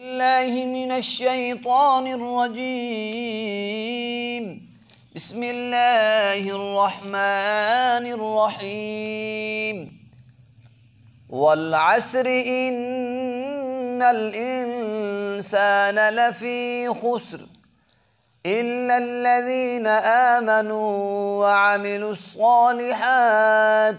الله من الشيطان الرجيم بسم الله الرحمن الرحيم والعسر إن الإنسان لفي خسر إلا الذين آمنوا وعملوا الصالحات